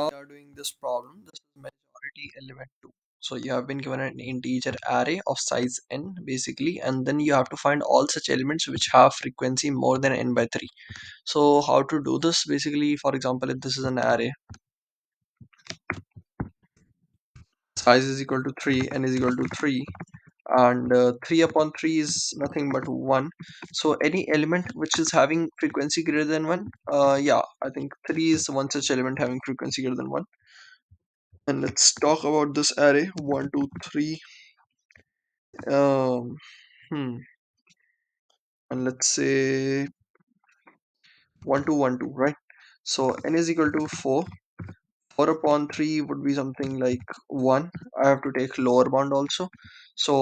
Now are doing this problem. This is majority element 2. So you have been given an integer array of size n basically and then you have to find all such elements which have frequency more than n by 3. So how to do this basically for example if this is an array size is equal to 3 n is equal to 3 and uh, 3 upon 3 is nothing but 1 so any element which is having frequency greater than 1 uh, yeah I think 3 is one such element having frequency greater than 1 and let's talk about this array 1 2 3 um, hmm. and let's say 1 2 1 2 right so n is equal to 4 4 upon 3 would be something like 1 i have to take lower bound also so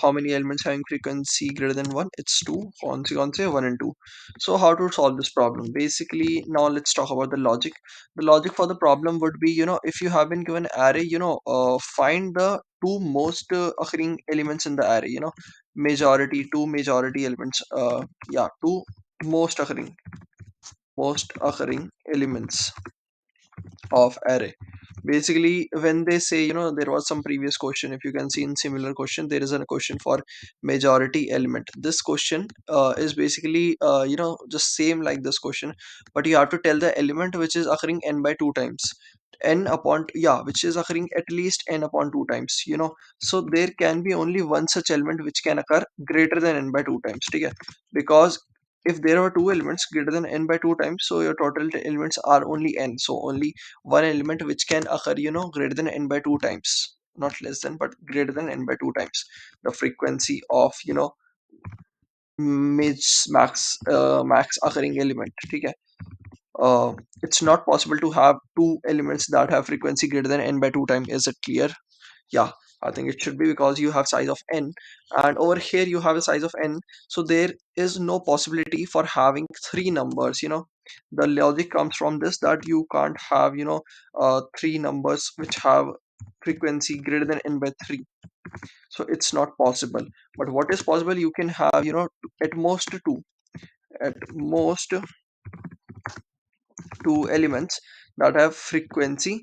how many elements having frequency greater than 1 it's 2 consequently 1 and 2 so how to solve this problem basically now let's talk about the logic the logic for the problem would be you know if you have been given array you know uh, find the two most uh, occurring elements in the array you know majority two majority elements uh, yeah two most occurring most occurring elements of array basically when they say you know there was some previous question if you can see in similar question there is a question for majority element this question uh, is basically uh, you know just same like this question but you have to tell the element which is occurring n by 2 times n upon yeah which is occurring at least n upon 2 times you know so there can be only one such element which can occur greater than n by 2 times okay? because if there are two elements greater than n by 2 times so your total elements are only n so only one element which can occur you know greater than n by 2 times not less than but greater than n by 2 times the frequency of you know max max uh, max occurring element okay uh, it's not possible to have two elements that have frequency greater than n by 2 times. is it clear yeah I think it should be because you have size of n and over here you have a size of n so there is no possibility for having three numbers you know the logic comes from this that you can't have you know uh, three numbers which have frequency greater than n by 3 so it's not possible but what is possible you can have you know at most two at most two elements that have frequency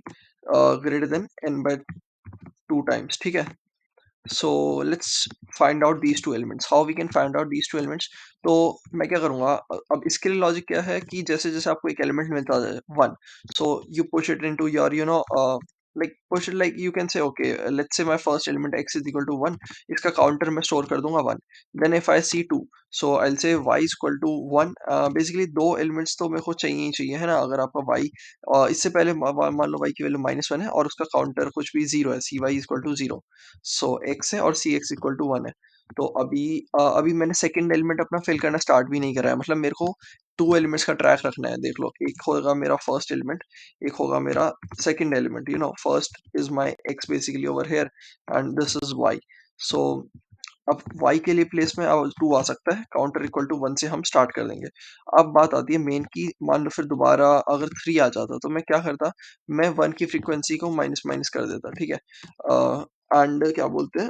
uh, greater than n by two times ठीक है so let's find out these two elements how we can find out these two elements तो मैं क्या करूँगा अब इसके लिए logic क्या है कि जैसे जैसे आपको एक एलिमेंट मिलता है one so you push it into your you know like question like you can say okay let's say my first element x is equal to one इसका काउंटर मैं स्टोर कर दूंगा one then if I see two so I say y is equal to one basically दो elements तो मेरे को चाहिए ही चाहिए है ना अगर आपका y uh, इससे पहले मान लो y की वैल्यू माइनस वन है और उसका काउंटर कुछ भी जीरो है C Y is equal to zero so X है और C x equal to one है तो अभी अभी मैंने सेकंड एलिमेंट अपना फिल करना स्टार्ट भी नहीं करा है मतलब मेरे को टू एलिमेंट्स का ट्रैक रखना है देख लो एक होगा मेरा फर्स्ट एलिमेंट एक होगा मेरा second element you know first is my X basically over here and this is Y so अब y के लिए प्लेस में अब टू आ सकता है काउंटर इक्वल टू वन से हम स्टार्ट कर देंगे अब बात आती है मेन की मान लो फिर दोबारा अगर थ्री आ जाता तो मैं क्या करता मैं वन की फ्रीक्वेंसी को माइनस माइनस कर देता ठीक है एंड uh, क्या बोलते हैं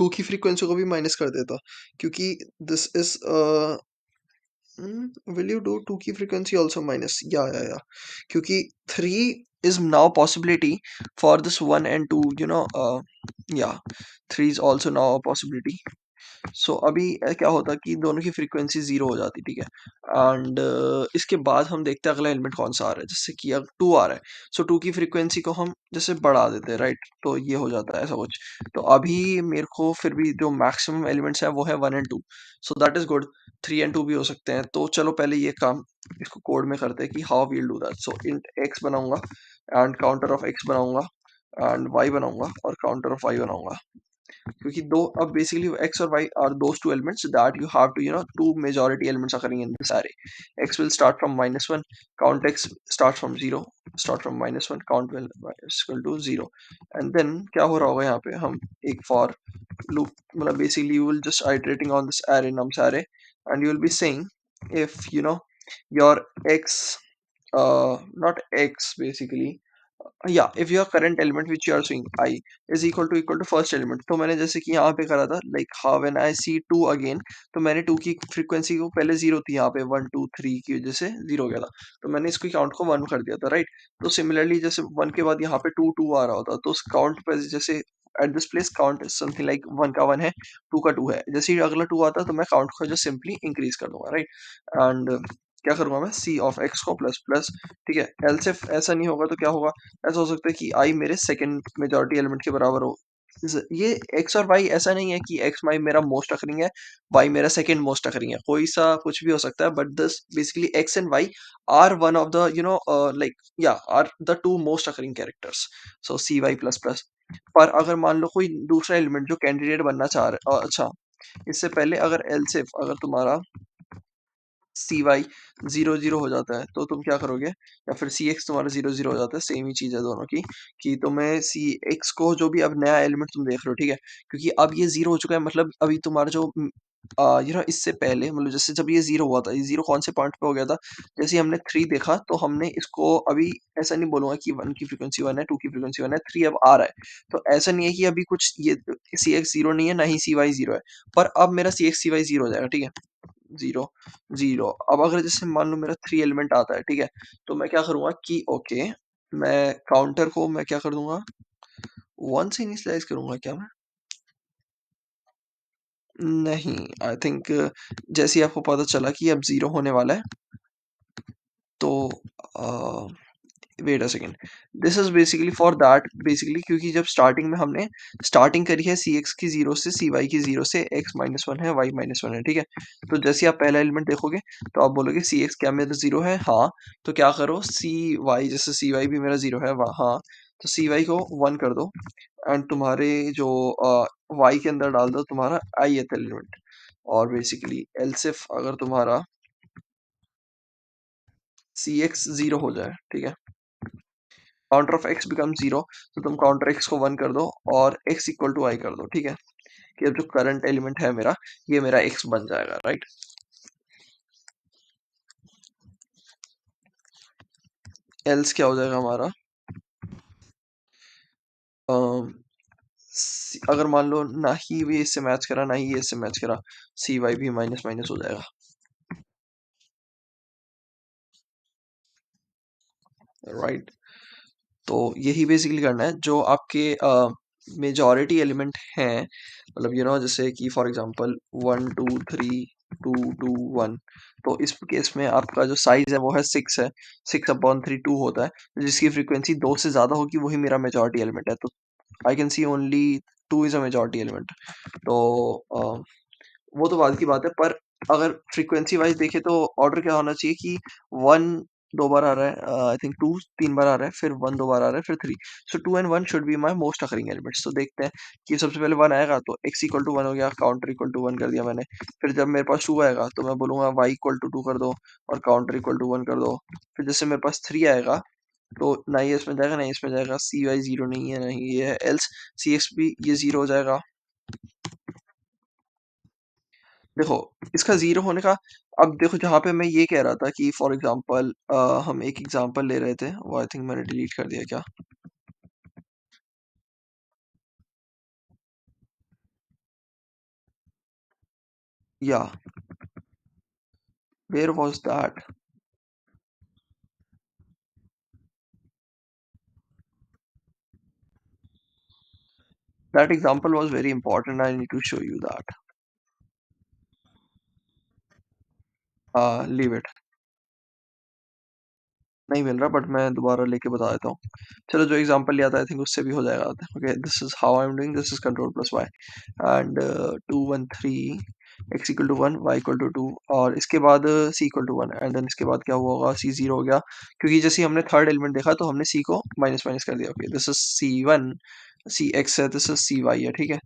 टू की फ्रीक्वेंसी को भी माइनस कर देता क्योंकि this is will you do two की फ्रीक्वेंसी ऑल्सो माइनस या या या क्योंकि three is now possibility for this one and two you know या three is also now possibility so so, अभी क्या होता कि दोनों की फ्रीक्वेंसी जीरो हो जाती ठीक है एंड इसके बाद हम देखते हैं अगला एलिमेंट कौन सा आ रहा है जैसे कि अगर टू आ रहा है सो so, टू की फ्रीक्वेंसी को हम जैसे बढ़ा देते हैं राइट तो ये हो जाता है ऐसा कुछ तो अभी मेरे को फिर भी जो मैक्सिमम एलिमेंट्स हैं वो है one and two so that is good three and two भी हो सकते हैं तो चलो पहले ये काम इसको कोड में करते हैं कि how will do that so int X बनाऊंगा एंड काउंटर ऑफ एक्स बनाऊंगा एंड वाई बनाऊंगा और काउंटर ऑफ वाई बनाऊंगा Because though, अब x or y are those two elements that you have to you know two majority elements occurring in this array x will start from minus 1 count x starts from 0 start from minus 1 count will is equal to 0 and then क्या हो रहा होगा यहाँ for loop basically you will just iterating on this array nums array and you will be saying if you know your x uh, not x basically या if your current element which you are seeing I is equal to equal to first element तो मैंने जैसे कि यहाँ पे करा था like how when I see two again तो मैंने टू की फ्रिक्वेंसी को पहले जीरो थी यहाँ पे वन टू थ्री की वजह से जीरो गया था तो मैंने इसको काउंट को वन कर दिया था राइट right? तो सिमिलरली जैसे वन के बाद यहाँ पे टू टू आ रहा होता तो उस काउंट पर जैसे at this place count something like one का वन है टू का टू है जैसे ही अगला टू आता तो मैं काउंट को जो सिंपली इंक्रीज कर दूंगा राइट एंड क्या करूंगा मैं सी ऑफ एक्स को प्लस प्लस ठीक है एल से ऐसा नहीं होगा तो क्या होगा ऐसा हो सकता है कि आई मेरे सेकेंड मेजोरिटी एलिमेंट के बराबर हो ये एक्स और वाई ऐसा नहीं है कि एक्स माई मेरा मोस्ट टकरिंग है वाई मेरा सेकेंड मोस्ट टकरिंग है कोई सा कुछ भी हो सकता है but this basically x and y are one of the you know like या are the two most occurring characters so c y plus plus पर अगर मान लो कोई दूसरा एलिमेंट जो कैंडिडेट बनना चाह रहा अच्छा इससे पहले अगर एल से अगर तुम्हारा सी वाई जीरो जीरो हो जाता है तो तुम क्या करोगे या फिर सी एक्स तुम्हारा जीरो जीरो हो जाता है सेम ही चीज़ है दोनों की कि तुम्हें सी एक्स को जो भी अब नया एलिमेंट तुम देख रहे हो ठीक है क्योंकि अब ये जीरो हो चुका है मतलब अभी तुम्हारा जो यू नो इससे पहले मतलब जैसे जब ये जीरो हुआ था ये जीरो कौन से पॉइंट पे हो गया था जैसे हमने थ्री देखा तो हमने इसको अभी ऐसा नहीं बोलूंगा कि वन की फ्रीक्वेंसी वन है टू की फ्रीक्वेंसी वन है थ्री अब आ रहा है तो ऐसा नहीं है कि अभी कुछ ये सी एक्स जीरो नहीं है ना ही सी वाई जीरो है पर अब मेरा c x c y zero हो जाएगा ठीक है जीरो जीरो अब अगर जैसे मान लो मेरा थ्री एलिमेंट आता है ठीक है तो मैं क्या करूंगा की ओके okay, मैं काउंटर को मैं क्या कर दूंगा वन से इनिशलाइज करूंगा क्या मैं नहीं आई थिंक जैसे आपको पता चला कि अब जीरो होने वाला है तो आ, wait a second this is basically for that basically क्योंकि जब स्टार्टिंग में हमने स्टार्टिंग करी है सी एक्स की जीरो से सी वाई की जीरो से एक्स माइनस वन है वाई माइनस वन है ठीक है तो जैसे आप पहला एलिमेंट देखोगे तो आप बोलोगे सी एक्स क्या मेरा जीरो है हाँ तो क्या करो सी वाई जैसे सी वाई भी मेरा जीरो है हाँ तो सी वाई को वन कर दो एंड तुम्हारे जो वाई के अंदर डाल दो तुम्हारा आई एथ एलिमेंट और बेसिकली एलसिफ अगर तुम्हारा सी एक्स जीरो हो जाए ठीक है counter of x become zero तो तुम काउंटर एक्स को वन कर दो और एक्स इक्वल टू वाई कर दो ठीक है कि अब जो करंट एलिमेंट है मेरा ये मेरा एक्स बन जाएगा राइट एल्स क्या हो जाएगा हमारा आ, अगर मान लो ना ही भी इससे मैच करा ना ही इससे मैच करा सी वाई भी माइनस माइनस हो जाएगा राइट right. तो यही बेसिकली करना है जो आपके मेजॉरिटी एलिमेंट हैं मतलब यू नो जैसे कि for example one two three two two one तो इस केस में आपका जो साइज है वो है सिक्स है सिक्स अपॉन थ्री टू होता है जिसकी फ्रीक्वेंसी दो से ज़्यादा होगी वही मेरा मेजॉरिटी एलिमेंट है तो I can see only two is a majority element तो uh, वो तो बाद की बात है पर अगर फ्रीक्वेंसी वाइज देखें तो ऑर्डर क्या होना चाहिए कि वन दो बार आ रहा है आई थिंक टू तीन बार आ रहा है फिर वन दो बार आ रहा है फिर three so two and one should be my most occurring element so देखते हैं कि सबसे पहले वन आएगा तो एक्स इक्वल टू वन हो गया काउंटर इक्वल टू वन कर दिया मैंने फिर जब मेरे पास टू आएगा तो मैं बोलूंगा वाई इक्वल टू टू कर दो और काउंटर इक्वल टू वन कर दो फिर जैसे मेरे पास थ्री आएगा तो ना ये इसमें जाएगा ना इसमें जाएगा सी वाई जीरो नहीं है ना ही ये है एल्स सी एक्स भी ये जीरो हो जाएगा देखो, इसका ज़ीरो होने का अब देखो जहाँ पे मैं ये कह रहा था कि फॉर एग्ज़ाम्पल हम एक एग्ज़ाम्पल ले रहे थे, वो आई थिंक मैंने डिलीट कर दिया क्या? या where was that That example was very important, I need to show you that. Leave हाँ, इट नहीं मिल रहा बट मैं दोबारा लेके बता देता हूँ चलो जो एग्जांपल लिया था आई थिंक उससे भी हो जाएगा okay this is how I am doing this is control plus y and two one three x equal to one y equal to two और इसके बाद c equal to one and then इसके बाद क्या हुआ होगा सी जीरो हो गया क्योंकि जैसे हमने थर्ड एलिमेंट देखा तो हमने सी को माइनस माइनस कर दिया okay this is c one c x है दिस सी वाई है ठीक है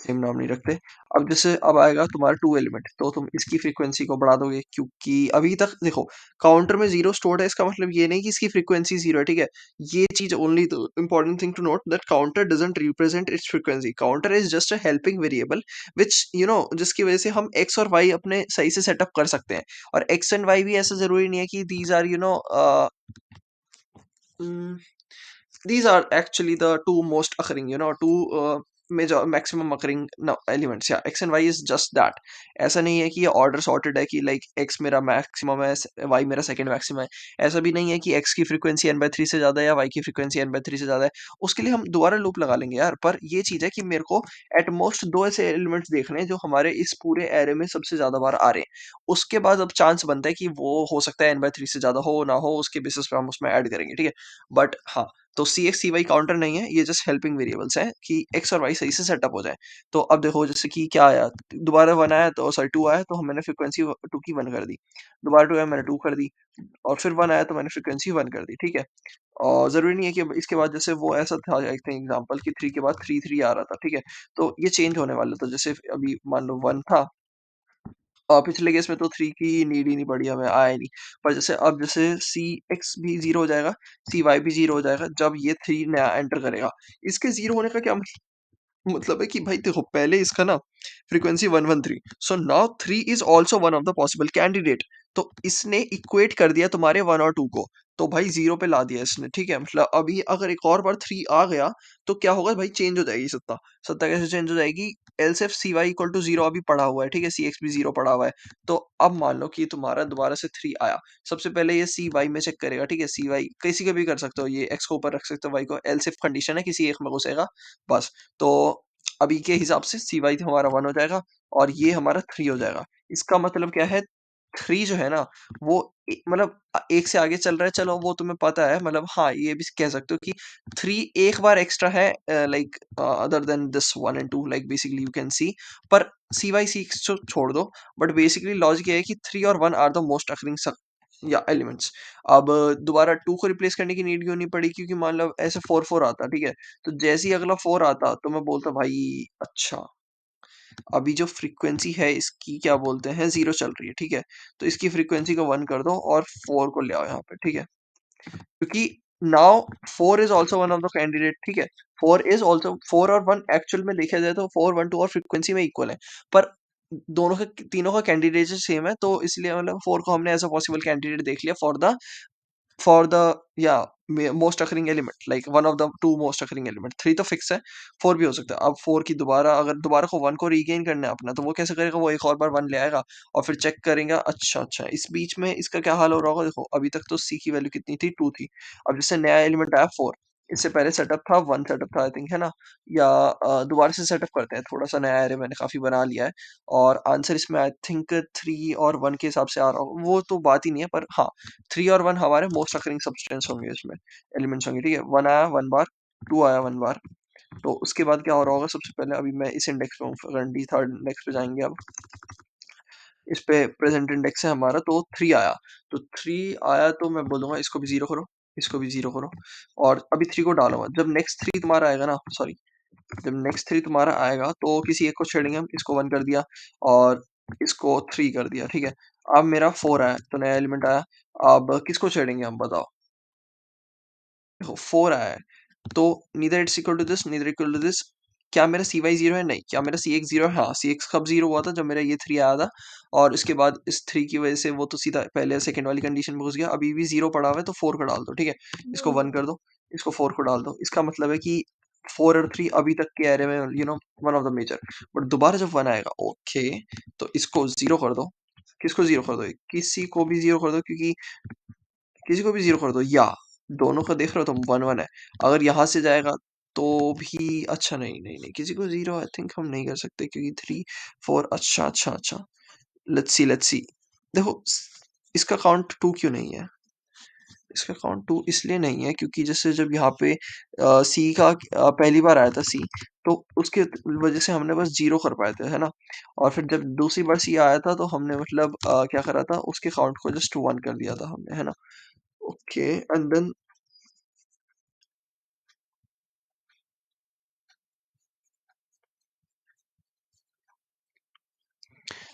सेम नाम नहीं रखते अब जैसे अब आएगा तुम्हारा टू एलिमेंट तो तुम इसकी फ्रीक्वेंसी को बढ़ा दोगे क्योंकि अभी तक देखो काउंटर में जीरो स्टोर्ड है इसका मतलब ये नहीं कि इसकी फ्रीक्वेंसी जीरो है ठीक है ये चीज only important thing to note that counter doesn't represent its frequency counter is just a helping variable which you know जिसकी वजह से हम एक्स और वाई अपने सही से सेटअप कर सकते हैं और एक्स एंड वाई भी ऐसा जरूरी नहीं है कि these are you know these are actually the two most occurring you know two uh, major maximum occurring no, elements yeah x and y is just that ऐसा नहीं है कि ये order sorted है कि like x मेरा maximum है y मेरा second maximum है ऐसा भी नहीं है कि x की frequency n by 3 से ज़्यादा है या y की frequency n by 3 से ज़्यादा है उसके लिए हम दोबारा loop लगा लेंगे यार पर ये चीज़ है कि मेरे को at most दो ऐसे elements देखने हैं जो हमारे इस पूरे array में सबसे ज़्यादा बार आ रहे हैं उसके बाद अब chance बनता है कि वो हो सकता है n by 3 से ज़्यादा हो ना हो उसके basis पर हम उसमें add करेंगे ठीक है but हाँ तो c x c y counter नहीं है ये जस्ट हेल्पिंग वेरिएबल्स हैं कि एक्स और वाई सही से सेटअप हो जाए तो अब देखो जैसे कि क्या आया दोबारा वन आया तो सॉरी टू आया तो मैंने फ्रिक्वेंसी टू की वन कर दी दोबारा टू आया मैंने टू कर दी और फिर वन आया तो मैंने फ्रिक्वेंसी वन कर दी ठीक है और ज़रूरी नहीं है कि इसके बाद जैसे वो ऐसा था एग्जाम्पल की थ्री के बाद थ्री थ्री आ रहा था ठीक है तो ये चेंज होने वाला था जैसे अभी मान लो वन था पिछले केस में तो थ्री की नीड ही नहीं पड़ी हमें आया नहीं पर जैसे अब जैसे सी एक्स भी जीरो हो जाएगा सी वाई भी जीरो हो जाएगा जब ये थ्री नया एंटर करेगा इसके जीरो होने का क्या मतलब है कि भाई देखो पहले इसका ना frequency one one three so now three is also one of the possible candidate तो इसने इक्वेट कर दिया तुम्हारे वन और टू को तो भाई जीरो पे ला दिया इसने ठीक है मतलब अभी अगर एक और बार थ्री आ गया तो क्या होगा भाई चेंज हो जाएगी सत्ता सत्ता कैसे चेंज हो जाएगी else if c y equal to zero अभी पड़ा हुआ है ठीक है सी एक्स भी जीरो पड़ा हुआ है तो अब मान लो कि तुम्हारा दोबारा से थ्री आया सबसे पहले ये सी वाई में चेक करेगा ठीक है सी वाई किसी का भी कर सकते हो ये एक्स को ऊपर रख सकते हो वाई को एल्स एफ कंडीशन है किसी एक में घुसेगा बस तो अभी के हिसाब से सी वाई हमारा वन हो जाएगा और ये हमारा थ्री हो जाएगा इसका मतलब क्या है थ्री जो है ना वो मतलब एक से आगे चल रहा है चलो वो तुम्हें पता है मतलब हाँ ये भी कह सकते हो कि थ्री एक बार एक्स्ट्रा है like other than this one and two like basically you can see पर सी वाई सी तो छोड़ दो बट बेसिकली लॉजिक ये है कि थ्री और one are the most occurring या एलिमेंट्स अब दोबारा टू को रिप्लेस करने की नीड क्यों नहीं पड़ी क्योंकि मान लो ऐसे फोर फोर आता ठीक है तो जैसे ही अगला फोर आता तो मैं बोलता भाई अच्छा अभी जो फ्रीक्वेंसी है इसकी क्या बोलते हैं जीरो चल रही है ठीक है तो इसकी फ्रीक्वेंसी को वन कर दो और फोर को ले आओ यहाँ पे ठीक है क्योंकि now four is also one of the candidate ठीक है फोर इज ऑल्सो फोर और वन एक्चुअल में देखा जाए तो फोर वन टू और फ्रीक्वेंसी में इक्वल है पर दोनों का तीनों का कैंडिडेट सेम है तो इसलिए मतलब फोर को हमने एज अ पॉसिबल कैंडिडेट देख लिया फॉर द फॉर द या most occurring element like one of the two most occurring element three तो फिक्स है फोर भी हो सकता है अब फोर की दोबारा अगर दोबारा को वन को रीगेन करना है अपना तो वो कैसे करेगा वो एक और बार वन ले आएगा और फिर चेक करेगा अच्छा अच्छा इस बीच में इसका क्या हाल हो रहा होगा देखो अभी तक तो सी की वैल्यू कितनी थी टू थी अब जैसे नया एलिमेंट आया फोर इससे पहले सेटअप था वन सेटअप था आई थिंक है ना या दोबारा से सेटअप करते हैं थोड़ा सा नया एरे मैंने काफ़ी बना लिया है और आंसर इसमें आई थिंक थ्री और वन के हिसाब से आ रहा होगा वो तो बात ही नहीं है पर हाँ थ्री और वन हमारे मोस्ट अकरिंग सब्सटेंस होंगे इसमें एलिमेंट्स होंगे ठीक है वन आया वन बार टू आया वन बार तो उसके बाद क्या हो रहा होगा सबसे पहले अभी मैं इस इंडेक्स पे हूँ थर्ड इंडेक्स पे जाएंगे अब इस पे प्रेजेंट इंडेक्स है हमारा तो थ्री आया तो थ्री आया तो मैं बोलूंगा इसको भी जीरो करो इसको भी जीरो करो और अभी थ्री को डालो जब नेक्स्ट थ्री तुम्हारा आएगा ना सॉरी जब नेक्स्ट थ्री तुम्हारा आएगा तो किसी एक को छेड़ेंगे हम इसको वन कर दिया और इसको थ्री कर दिया ठीक है अब मेरा फोर आया तो नया एलिमेंट आया अब किसको छेड़ेंगे हम बताओ देखो फोर आया तो neither it's equal to this neither equal to this क्या मेरा सी वाई जीरो है नहीं क्या मेरा सी एक्स जीरो है हाँ सी एक्स कब जीरो हुआ था जब मेरा ये थ्री आया था और इसके बाद इस थ्री की वजह से वो तो सीधा पहले सेकेंड वाली कंडीशन में घुस गया अभी भी जीरो पड़ा हुआ है तो फोर को डाल दो ठीक है इसको वन hmm. कर दो इसको फोर को डाल दो इसका मतलब है कि फोर और थ्री अभी तक के एरे में you know one of the major but दोबारा जब वन आएगा ओके तो इसको जीरो कर दो किसको जीरो कर दो किसी को भी जीरो कर दो क्योंकि किसी को भी जीरो कर दो या दोनों का देख रहे हो तुम वन वन है अगर यहाँ से जाएगा तो भी अच्छा नहीं नहीं नहीं किसी को जीरो आई थिंक हम नहीं कर सकते क्योंकि थ्री फोर अच्छा अच्छा अच्छा लेट्स सी लेट्स सी देखो इसका काउंट टू क्यों नहीं है इसका काउंट टू इसलिए नहीं है क्योंकि जैसे जब यहाँ पे सी का आ, पहली बार आया था सी तो उसके वजह से हमने बस जीरो कर पाए थे है ना और फिर जब दूसरी बार सी आया था तो हमने मतलब आ, क्या करा था उसके काउंट को जस्ट वन कर दिया था हमने है ना ओके एंड देन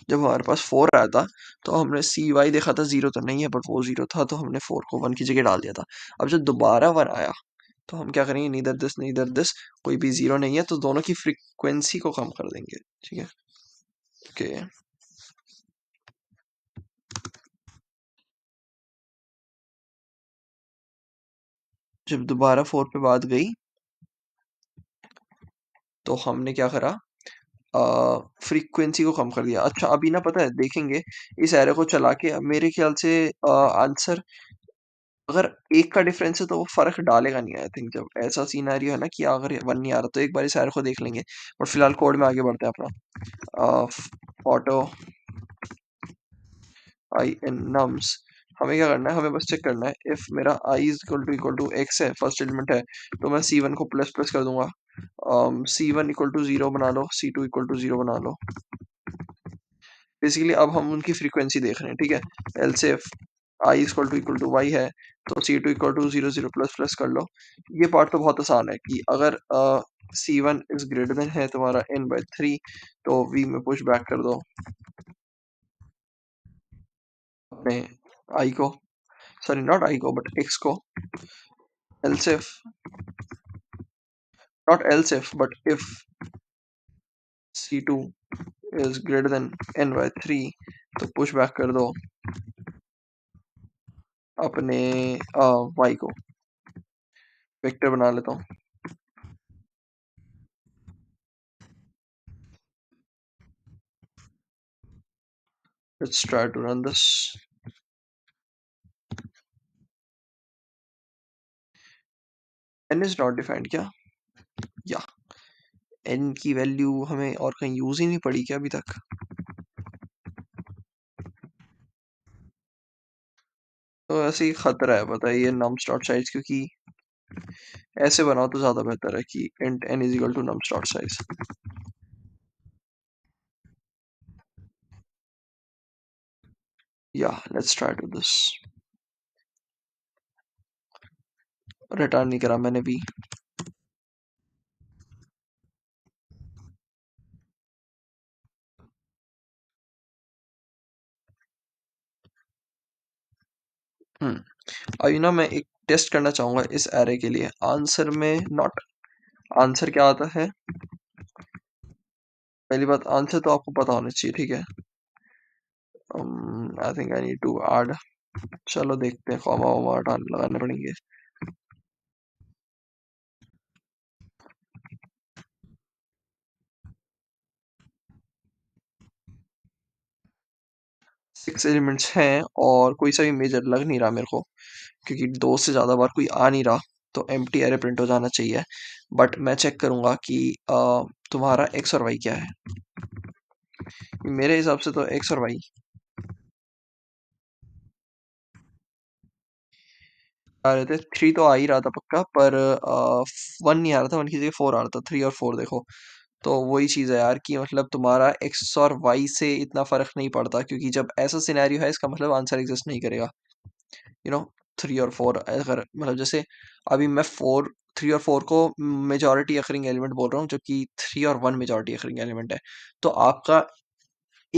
जब हमारे पास फोर आया था तो हमने सी वाई देखा था जीरो तो नहीं है बट वो जीरो था तो हमने फोर को वन की जगह डाल दिया था अब जब दोबारा वन आया तो हम क्या करेंगे नीदर दिस नीदर दिस कोई भी जीरो नहीं है तो दोनों की फ्रिक्वेंसी को कम कर देंगे ठीक है ओके जब दोबारा फोर पे बात गई तो हमने क्या करा फ्रीक्वेंसी को कम कर दिया अच्छा अभी ना पता है देखेंगे इस एरे को चला के मेरे ख्याल से आंसर अगर एक का डिफरेंस है तो वो फर्क डालेगा नहीं आई थिंक जब ऐसा सीनारियो है ना कि अगर वन नहीं आ रहा तो एक बार इस एरे को देख लेंगे और फिलहाल कोड में आगे बढ़ते हैं अपना ऑटो आई एन नम्स हमें क्या करना है हमें बस चेक करना है इफ़ मेरा i is equal to equal to x है फर्स्ट एलिमेंट है तो मैं सी वन को प्लस प्लस कर दूंगा c one equal to zero बना लो c two equal to zero बना लो बेसिकली अब हम उनकी फ्रीक्वेंसी देख रहे हैं ठीक है else if i equal to equal to y है तो c two equal to zero zero plus plus कर लो ये पार्ट तो बहुत आसान है कि अगर c one is greater than है तुम्हारा एन बाई थ्री तो वी में पुश बैक कर दो अपने आई को सॉरी नॉट आई को बट एक्स को एल else if not else if but if c2 is greater than n by 3 to push back कर दो अपने वाई को वेक्टर बना लेता हूँ let's try to run this n is not defined kya या एन की वैल्यू हमें और कहीं यूज ही नहीं पड़ी क्या अभी तक तो ऐसे ही खतरा है बताइए नम स्टॉट साइज क्योंकि ऐसे बनाओ तो ज्यादा बेहतर है कि int n is equal to num s dot size yeah let's try to this return नहीं करा मैंने भी आई हम्म, ना मैं एक टेस्ट करना चाहूंगा इस एरे के लिए आंसर में नॉट आंसर क्या आता है पहली बात आंसर तो आपको पता होना चाहिए ठीक है I think I need to add चलो देखते हैं कॉमा वामा लगाने पड़ेंगे सिक्स एलिमेंट्स हैं और कोई सा भी मेजर लग नहीं रहा मेरे को क्योंकि दो से ज़्यादा बार कोई आ नहीं रहा तो एम टी एरे प्रिंट हो जाना चाहिए बट मैं चेक करूँगा कि तुम्हारा एक्स और वाई क्या है मेरे हिसाब से तो एक्स और वाई आ रहे थे थ्री तो आ ही रहा था पक्का पर आ, वन नहीं आ रहा था वन की जगह फोर आ रहा था थ्री और फोर देखो तो वही चीज़ है यार कि मतलब तुम्हारा एक्स और वाई से इतना फ़र्क नहीं पड़ता क्योंकि जब ऐसा सिनेरियो है इसका मतलब आंसर एग्जिस्ट नहीं करेगा यू नो थ्री और फोर अगर मतलब जैसे अभी मैं फोर थ्री और फोर को मेजॉरिटी अखरिंग एलिमेंट बोल रहा हूँ जबकि थ्री और वन मेजॉरिटी अखरिंग एलिमेंट है तो आपका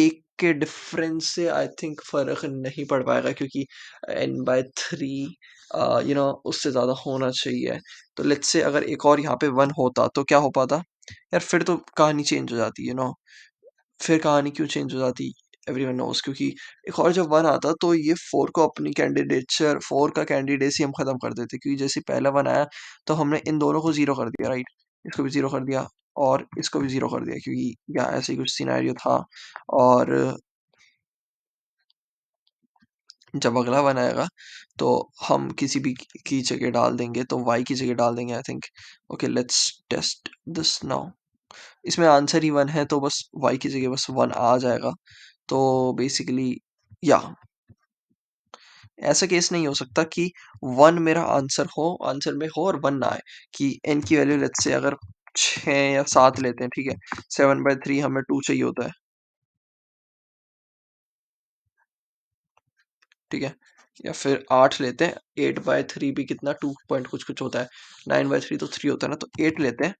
एक के डिफरेंस से आई थिंक फ़र्क नहीं पड़ पाएगा क्योंकि n by three you know उससे ज़्यादा होना चाहिए तो लेट्स से अगर एक और यहाँ पे वन होता तो क्या हो पाता यार फिर तो कहानी चेंज हो जाती यू नो फिर कहानी क्यों चेंज हो जाती एवरी वन नोस क्योंकि एक और जब वन आता तो ये फोर को अपनी कैंडिडेटचर फोर का कैंडिडेट ही हम खत्म कर देते क्योंकि जैसे पहला वन आया तो हमने इन दोनों को जीरो कर दिया राइट इसको भी जीरो कर दिया और इसको भी जीरो कर दिया क्योंकि यहाँ ऐसे ही कुछ सीनारियो था और जब अगला वन आएगा तो हम किसी भी की जगह डाल देंगे तो वाई की जगह डाल देंगे I think okay let's test this now इसमें आंसर ही वन है तो बस वाई की जगह बस वन आ जाएगा तो बेसिकली या ऐसा केस नहीं हो सकता कि वन मेरा आंसर हो आंसर में हो और वन ना आए कि एन की वैल्यू लेट्स से अगर छः या सात लेते हैं ठीक है सेवन बाई थ्री हमें टू चाहिए होता है ठीक है या फिर आठ लेते हैं एट बाय थ्री भी कितना टू पॉइंट कुछ कुछ होता है नाइन बाय थ्री तो थ्री होता है ना तो एट लेते हैं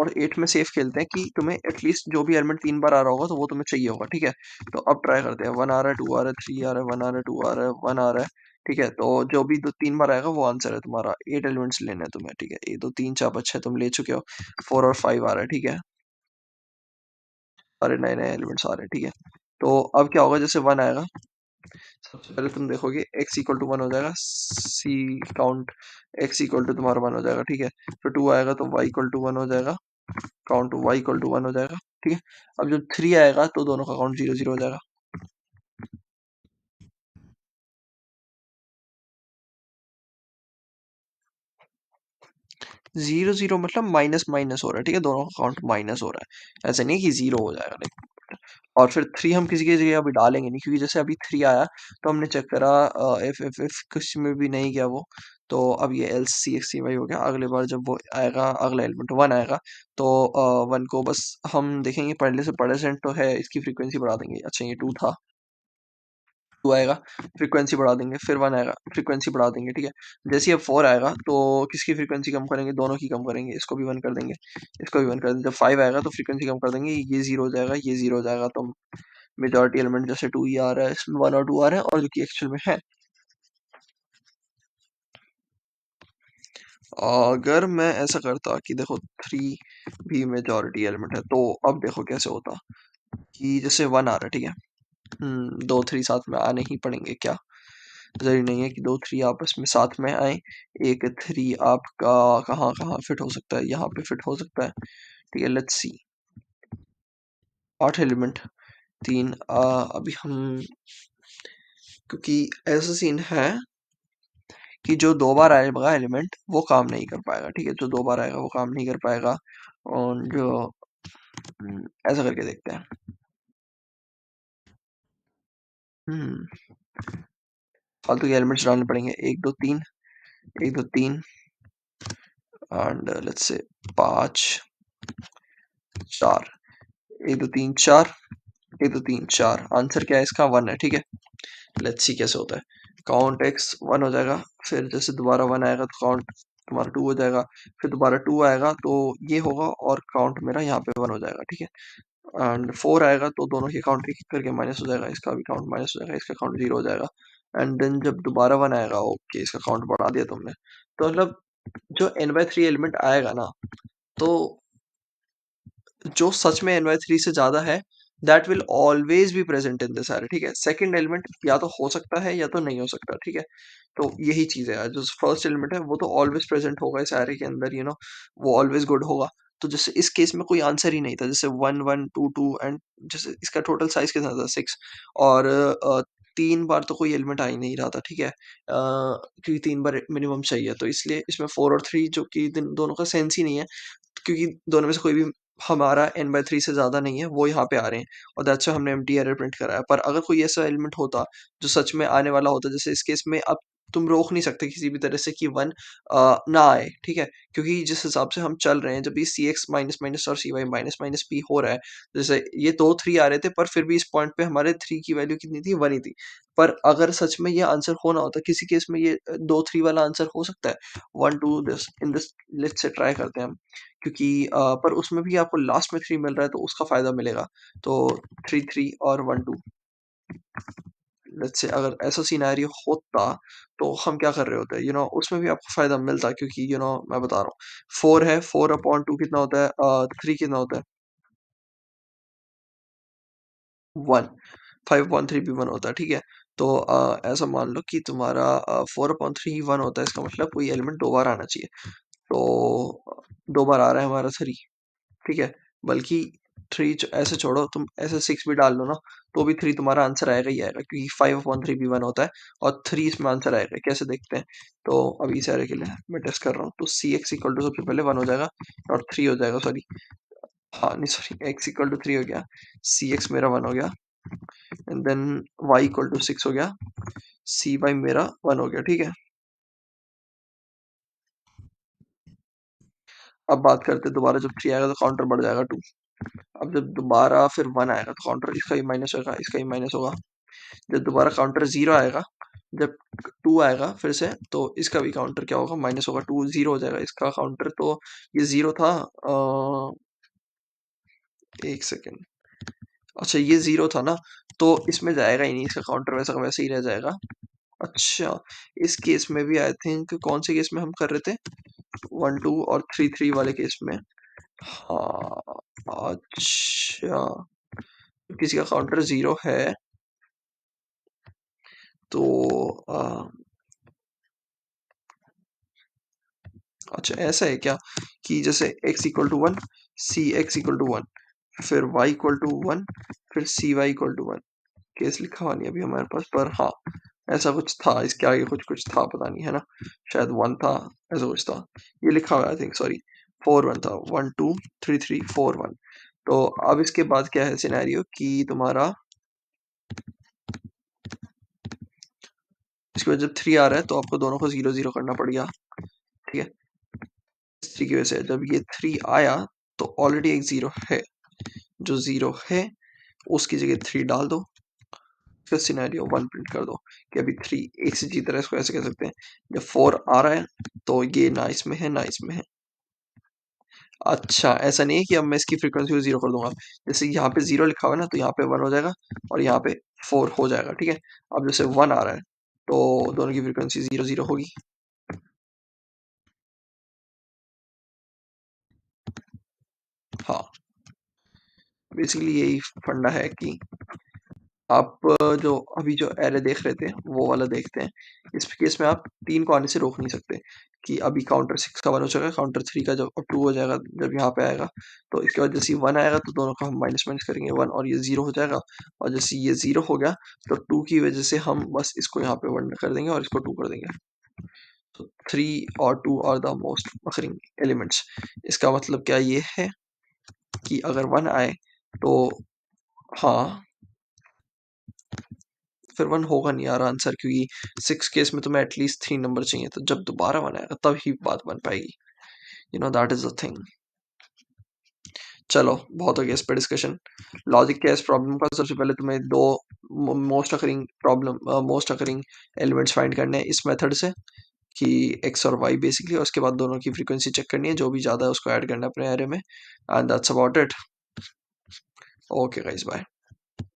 और एट में सेफ खेलते हैं कि तुम्हें एटलीस्ट जो भी एलिमेंट तीन बार आ रहा होगा तो वो तुम्हें चाहिए होगा ठीक है तो अब ट्राई करते हैं वन आ रहा है टू आ रहा है थ्री आ रहा है वन आ रहा है टू आ रहा है वन आ रहा है ठीक है तो जो भी दो तीन बार आएगा वो आंसर है तुम्हारा एट एलिमेंट्स लेना है तुम्हें ठीक है ये दो तीन चार बच्चे तुम ले चुके हो फोर और फाइव आ रहा है ठीक है अरे नए नए एलिमेंट्स आ रहे हैं ठीक है तो अब क्या होगा जैसे वन आएगा सबसे पहले तुम देखोगे x इक्वल टू वन हो जाएगा c count x equal to तुम्हारा वन हो जाएगा ठीक है फिर टू आएगा तो y इक्वल टू वन हो जाएगा count y equal to one हो जाएगा ठीक है अब जब थ्री आएगा तो दोनों का काउंट जीरो जीरो हो जाएगा जीरो जीरो मतलब माइनस माइनस हो रहा है ठीक है दोनों का काउंट माइनस हो रहा है ऐसे नहीं कि जीरो हो जाएगा नहीं और फिर थ्री हम किसी की जगह अभी डालेंगे नहीं क्योंकि जैसे अभी थ्री आया तो हमने चेक करा इफ इफ इफ कुछ में भी नहीं गया वो तो अब ये एल सी एक्स सी वाई हो गया अगले बार जब वो आएगा अगला एलिमेंट वन आएगा तो वन को बस हम देखेंगे पहले से पहले तो है इसकी फ्रीक्वेंसी बढ़ा देंगे अच्छा ये टू था टू आएगा फ्रीक्वेंसी बढ़ा देंगे फिर वन आएगा फ्रीक्वेंसी बढ़ा देंगे ठीक है जैसे अब फोर आएगा तो किसकी फ्रीक्वेंसी कम करेंगे दोनों की कम करेंगे इसको भी वन कर देंगे इसको भी वन कर देंगे जब फाइव आएगा तो फ्रीक्वेंसी कम कर देंगे ये जीरो हो जाएगा ये जीरो हो जाएगा तो मेजोरिटी एलिमेंट जैसे टू ही e आ रहा है इसमें वन और टू आ रहे हैं और जो कि एक्चुअल में है अगर मैं ऐसा करता कि देखो थ्री भी मेजोरिटी एलिमेंट है तो अब देखो कैसे होता कि जैसे वन आ रहा है ठीक है हम्म, दो थ्री साथ में आने ही पड़ेंगे क्या जरूरी नहीं है कि दो थ्री आपस में साथ में आए एक थ्री आपका कहाँ कहाँ फिट हो सकता है यहाँ पे फिट हो सकता है ठीक है लेट्स सी आठ एलिमेंट तीन आ, अभी हम क्योंकि ऐसा सीन है कि जो दो बार आएगा एलिमेंट वो काम नहीं कर पाएगा ठीक है जो दो बार आएगा वो काम नहीं कर पाएगा और जो हम्म, ऐसा करके देखते हैं हम्म फालतू के एलिमेंट्स डालने पड़ेंगे एक दो तीन एक दो तीन एंड लेट्स से पांच चार एक दो तीन चार एक दो तीन चार आंसर क्या है इसका वन है ठीक है लेट्स सी कैसे होता है काउंट एक्स वन हो जाएगा फिर जैसे दोबारा वन आएगा तो काउंट तुम्हारा टू हो जाएगा फिर दोबारा टू आएगा तो ये होगा और काउंट मेरा यहाँ पे वन हो जाएगा ठीक है एंड फोर आएगा तो दोनों के अकाउंट एक करके माइनस हो जाएगा इसका भी अकाउंट माइनस हो जाएगा इसका अकाउंट जीरो हो जाएगा एंड देन जब दोबारा वन आएगा ओके इसका अकाउंट बढ़ा दिया तुमने तो मतलब जो एन बाई थ्री एलिमेंट आएगा ना तो जो सच में एन बाई थ्री से ज़्यादा है that will always be present in this ठीक है सेकेंड एलिमेंट या तो हो सकता है या तो नहीं हो सकता ठीक है तो यही चीज़ है जो फर्स्ट एलिमेंट है वो तो ऑलवेज प्रेजेंट होगा इस एरे के अंदर यू you नो know, वो ऑलवेज गुड होगा तो जैसे इस केस में कोई आंसर ही नहीं था जैसे one one two two and जैसे इसका टोटल साइज कितना था सिक्स और तीन बार तो कोई एलिमेंट आ ही नहीं रहा था ठीक है क्योंकि तीन बार मिनिमम चाहिए तो इसलिए इसमें फोर और थ्री जो कि दोनों का सेंस ही नहीं है क्योंकि दोनों में से कोई भी हमारा एन बाई थ्री से ज़्यादा नहीं है वो यहाँ पे आ रहे हैं और दैट्स हमने एम्प्टी एरर प्रिंट कराया पर अगर कोई ऐसा एलिमेंट होता जो सच में आने वाला होता जैसे इस केस में अब तुम रोक नहीं सकते किसी भी तरह से कि वन ना आए ठीक है क्योंकि जिस हिसाब से हम चल रहे हैं जब ये सी एक्स माइनस माइनस और सी वाई माइनस माइनस पी हो रहा है जैसे ये दो थ्री आ रहे थे पर फिर भी इस पॉइंट पे हमारे थ्री की वैल्यू कितनी थी वन ही थी पर अगर सच में ये आंसर होना होता तो किसी केस में ये दो थ्री वाला आंसर हो सकता है one two this in this list से ट्राई करते हैं हम क्योंकि आ, पर उसमें भी आपको लास्ट में थ्री मिल रहा है तो उसका फायदा मिलेगा तो थ्री थ्री और वन टू लेट्स से अगर ऐसा सीनारी होता तो हम क्या कर रहे होते यू you नो know, उसमें भी आपको फ़ायदा मिलता क्योंकि यू you नो know, मैं बता रहा हूँ फोर है फोर अपॉन टू कितना होता है थ्री uh, कितना होता है वन फाइव पॉइंट थ्री भी वन होता है ठीक है तो ऐसा मान लो कि तुम्हारा फोर पॉइंट थ्री वन होता है इसका मतलब कोई एलिमेंट दो बार आना चाहिए तो दो बार आ रहा है हमारा थ्री ठीक है बल्कि थ्री ऐसे छोड़ो तुम ऐसे सिक्स भी डाल लो ना तो भी थ्री तुम्हारा आंसर आएगा ही आएगा क्योंकि फाइव अपॉन थ्री भी वन होता है और थ्री इसमें आंसर आएगा कैसे देखते हैं तो अभी इस एरे के लिए मैं टेस्ट कर रहा हूँ तो सी एक्स इक्वल टू सबसे पहले वन हो जाएगा और थ्री हो जाएगा सॉरी हाँ नहीं sorry x equal to three हो गया सी एक्स मेरा वन हो गया and then y equal to six हो गया सी वाई मेरा वन हो गया ठीक है अब बात करते दोबारा जब थ्री आएगा तो काउंटर बढ़ जाएगा टू अब जब दोबारा फिर वन आएगा तो काउंटर इसका ही माइनस होगा इसका ही माइनस होगा जब दोबारा काउंटर ज़ीरो आएगा जब टू आएगा फिर से तो इसका भी काउंटर क्या होगा माइनस होगा टू ज़ीरो हो जाएगा इसका काउंटर तो ये ज़ीरो था आ, एक सेकेंड अच्छा ये ज़ीरो था ना तो इसमें जाएगा ही नहीं इसका काउंटर वैसा का वैसे ही रह जाएगा अच्छा इस केस में भी आई थिंक कौन से केस में हम कर रहे थे वन टू और थ्री थ्री वाले केस में हाँ अच्छा तो किसी का काउंटर जीरो है तो आ, अच्छा ऐसा है क्या कि जैसे x equal to one c x equal to one फिर y इक्वल टू वन फिर c y equal to one case लिखा हुआ नहीं अभी हमारे पास पर हाँ ऐसा कुछ था इसके आगे कुछ कुछ था पता नहीं है ना शायद वन था ऐसा कुछ था ये लिखा हुआ I think sorry four one था one two three three four one तो अब इसके बाद क्या है सिनेरियो कि तुम्हारा इसके बाद जब थ्री आ रहा है तो आपको दोनों को जीरो जीरो करना पड़ गया ठीक है इसी की वजह से जब ये थ्री आया तो ऑलरेडी एक जीरो है जो जीरो है उसकी जगह थ्री डाल दो फिर सिनेरियो वन प्रिंट कर दो कि अभी थ्री एक से जीत रहा है इसको ऐसे कह सकते हैं जब फोर आ रहा है तो ये ना इसमें है ना इसमें है अच्छा ऐसा नहीं है कि अब मैं इसकी फ्रीक्वेंसी को जीरो कर दूंगा जैसे यहाँ पे जीरो लिखा हुआ है ना तो यहाँ पे वन हो जाएगा और यहाँ पे फोर हो जाएगा ठीक है अब जैसे वन आ रहा है तो दोनों की फ्रीक्वेंसी जीरो जीरो होगी हाँ बेसिकली यही फंडा है कि आप जो अभी जो एरे देख रहे थे वो वाला देखते हैं इस केस में आप तीन को आने से रोक नहीं सकते कि अभी काउंटर सिक्स का वन हो जाएगा काउंटर थ्री का जब टू हो जाएगा जब यहाँ पे आएगा तो इसके बाद जैसे वन आएगा तो दोनों का हम माइनस माइनस करेंगे वन और ये जीरो हो जाएगा और जैसे ये जीरो हो गया तो टू की वजह से हम बस इसको यहाँ पे वन कर देंगे और इसको टू कर देंगे तो थ्री और two are the most occurring elements इसका मतलब क्या ये है कि अगर वन आए तो हाँ फिर वन होगा नहीं यार आंसर क्योंकि सिक्स केस में तुम्हें एटलीस्ट थ्री नंबर चाहिए तो जब दोबारा वन आएगा तब ही बात बन पाएगी you know that is a thing चलो बहुत हो गया इस पर डिस्कशन लॉजिक के इस प्रॉब्लम का सबसे पहले तुम्हें दो most occurring problem most occurring elements find करने हैं इस मेथड से कि एक्स और वाई बेसिकली और उसके बाद दोनों की फ्रीक्वेंसी चेक करनी है जो भी ज़्यादा है उसको ऐड करना है अपने एरे में and that's about it okay guys bye